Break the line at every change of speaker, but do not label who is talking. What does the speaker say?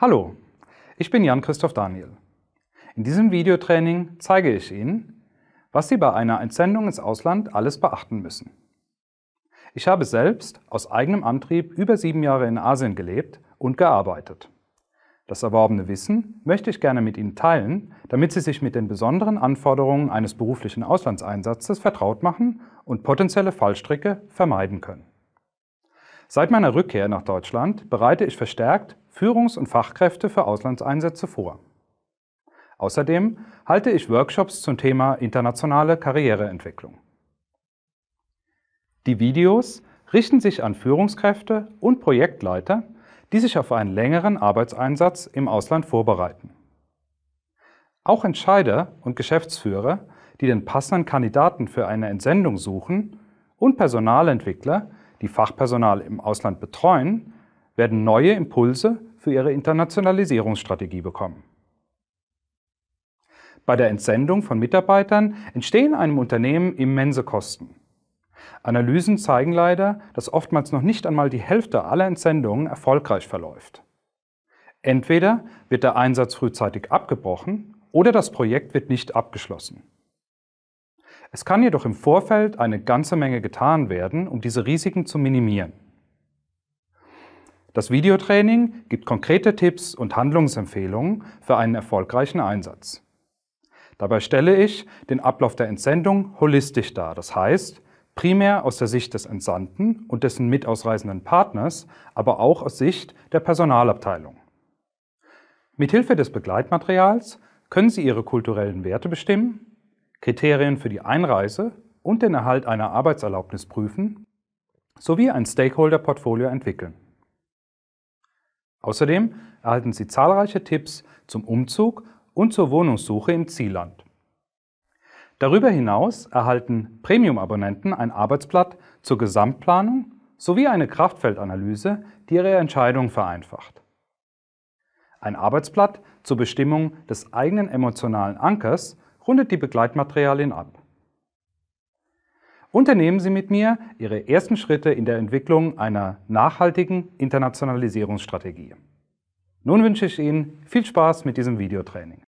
Hallo, ich bin Jan-Christoph Daniel. In diesem Videotraining zeige ich Ihnen, was Sie bei einer Entsendung ins Ausland alles beachten müssen. Ich habe selbst aus eigenem Antrieb über sieben Jahre in Asien gelebt und gearbeitet. Das erworbene Wissen möchte ich gerne mit Ihnen teilen, damit Sie sich mit den besonderen Anforderungen eines beruflichen Auslandseinsatzes vertraut machen und potenzielle Fallstricke vermeiden können. Seit meiner Rückkehr nach Deutschland bereite ich verstärkt Führungs- und Fachkräfte für Auslandseinsätze vor. Außerdem halte ich Workshops zum Thema internationale Karriereentwicklung. Die Videos richten sich an Führungskräfte und Projektleiter, die sich auf einen längeren Arbeitseinsatz im Ausland vorbereiten. Auch Entscheider und Geschäftsführer, die den passenden Kandidaten für eine Entsendung suchen, und Personalentwickler, die Fachpersonal im Ausland betreuen, werden neue Impulse für ihre Internationalisierungsstrategie bekommen. Bei der Entsendung von Mitarbeitern entstehen einem Unternehmen immense Kosten. Analysen zeigen leider, dass oftmals noch nicht einmal die Hälfte aller Entsendungen erfolgreich verläuft. Entweder wird der Einsatz frühzeitig abgebrochen oder das Projekt wird nicht abgeschlossen. Es kann jedoch im Vorfeld eine ganze Menge getan werden, um diese Risiken zu minimieren. Das Videotraining gibt konkrete Tipps und Handlungsempfehlungen für einen erfolgreichen Einsatz. Dabei stelle ich den Ablauf der Entsendung holistisch dar, das heißt primär aus der Sicht des Entsandten und dessen mitausreisenden Partners, aber auch aus Sicht der Personalabteilung. Mithilfe des Begleitmaterials können Sie Ihre kulturellen Werte bestimmen, Kriterien für die Einreise und den Erhalt einer Arbeitserlaubnis prüfen sowie ein Stakeholder-Portfolio entwickeln. Außerdem erhalten Sie zahlreiche Tipps zum Umzug und zur Wohnungssuche im Zielland. Darüber hinaus erhalten Premium-Abonnenten ein Arbeitsblatt zur Gesamtplanung sowie eine Kraftfeldanalyse, die Ihre Entscheidung vereinfacht. Ein Arbeitsblatt zur Bestimmung des eigenen emotionalen Ankers rundet die Begleitmaterialien ab unternehmen Sie mit mir Ihre ersten Schritte in der Entwicklung einer nachhaltigen Internationalisierungsstrategie. Nun wünsche ich Ihnen viel Spaß mit diesem Videotraining.